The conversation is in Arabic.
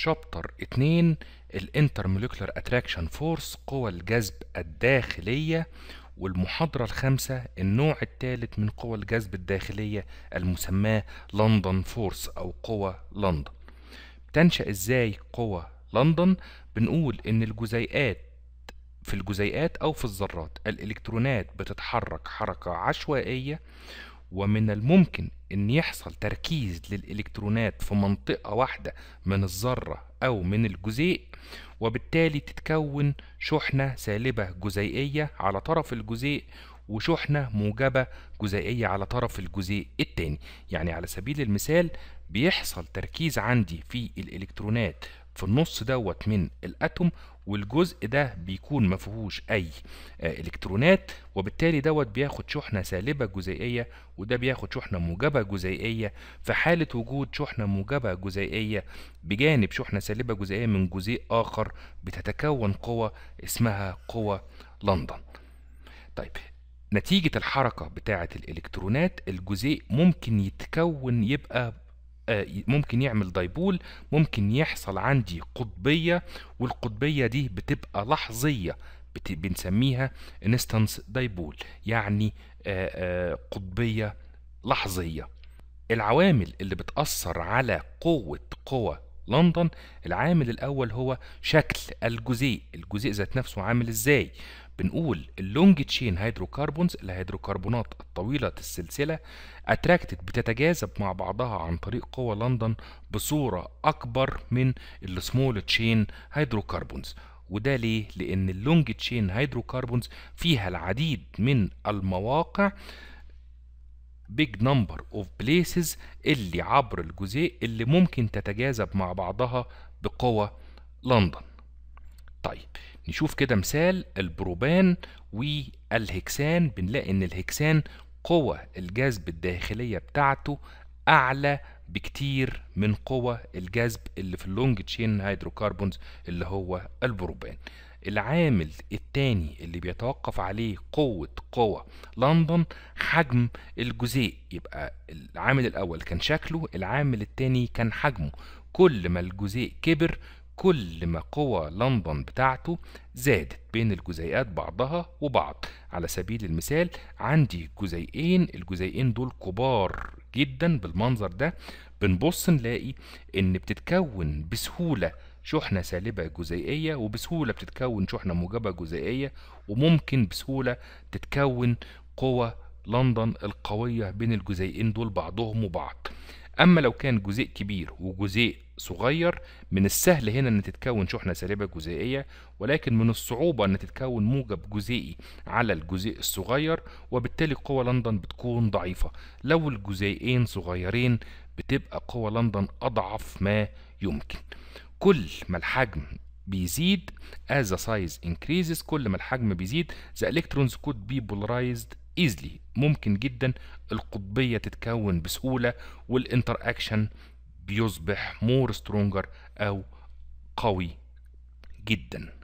شابتر 2 الانترمولكيولار اتراكشن فورس قوى الجذب الداخلية والمحاضرة الخامسة النوع الثالث من قوى الجذب الداخلية المسماه لندن فورس أو قوى لندن بتنشأ ازاي قوى لندن بنقول ان الجزيئات في الجزيئات أو في الذرات الإلكترونات بتتحرك حركة عشوائية ومن الممكن ان يحصل تركيز للالكترونات في منطقة واحدة من الذرة او من الجزيء وبالتالي تتكون شحنة سالبة جزيئية على طرف الجزيء وشحنة موجبة جزيئية على طرف الجزيء التاني يعني على سبيل المثال بيحصل تركيز عندي في الإلكترونات في النص دوت من الاتوم والجزء ده بيكون ما فيهوش اي آه، الكترونات وبالتالي دوت بياخد شحنه سالبه جزيئيه وده بياخد شحنه موجبه جزيئيه في حاله وجود شحنه موجبه جزيئيه بجانب شحنه سالبه جزيئيه من جزيء اخر بتتكون قوى اسمها قوى لندن طيب نتيجة الحركة بتاعة الإلكترونات الجزيء ممكن يتكون يبقى آه، ممكن يعمل دايبول ممكن يحصل عندي قطبية والقطبية دي بتبقى لحظية بنسميها انستنس دايبول يعني آه، آه، قطبية لحظية العوامل اللي بتأثر على قوة قوى لندن العامل الأول هو شكل الجزيء الجزيء ذات نفسه عامل إزاي بنقول اللونج تشين هيدروكربونز الهيدروكربونات الطويلة السلسلة اتراكتد بتتجاذب مع بعضها عن طريق قوى لندن بصورة أكبر من السمول تشين هيدروكربونز وده ليه؟ لأن اللونج تشين هيدروكربونز فيها العديد من المواقع big number of places اللي عبر الجزيء اللي ممكن تتجاذب مع بعضها بقوى لندن. طيب نشوف كده مثال البروبان والهكسان بنلاقي ان الهكسان قوة الجذب الداخلية بتاعته أعلى بكتير من قوة الجذب اللي في اللونج تشين هيدروكربونز اللي هو البروبان العامل التاني اللي بيتوقف عليه قوة قوة لندن حجم الجزيء يبقى العامل الأول كان شكله العامل التاني كان حجمه كل ما الجزيء كبر كل ما قوى لندن بتاعته زادت بين الجزيئات بعضها وبعض على سبيل المثال عندي جزيئين الجزيئين دول كبار جدا بالمنظر ده بنبص نلاقي ان بتتكون بسهولة شحنة سالبة جزيئية وبسهولة بتتكون شحنة موجبة جزيئية وممكن بسهولة تتكون قوى لندن القوية بين الجزيئين دول بعضهم وبعض اما لو كان جزيء كبير وجزيء صغير من السهل هنا ان تتكون شحنه سالبه جزيئيه ولكن من الصعوبه ان تتكون موجب جزيئي على الجزيء الصغير وبالتالي قوى لندن بتكون ضعيفه لو الجزيئين صغيرين بتبقى قوى لندن اضعف ما يمكن كل ما الحجم بيزيد as the size increases كل ما الحجم بيزيد the electrons could be polarized ايزلي ممكن جدا القطبيه تتكون بسهوله والانتر اكشن بيصبح مور سترونجر او قوي جدا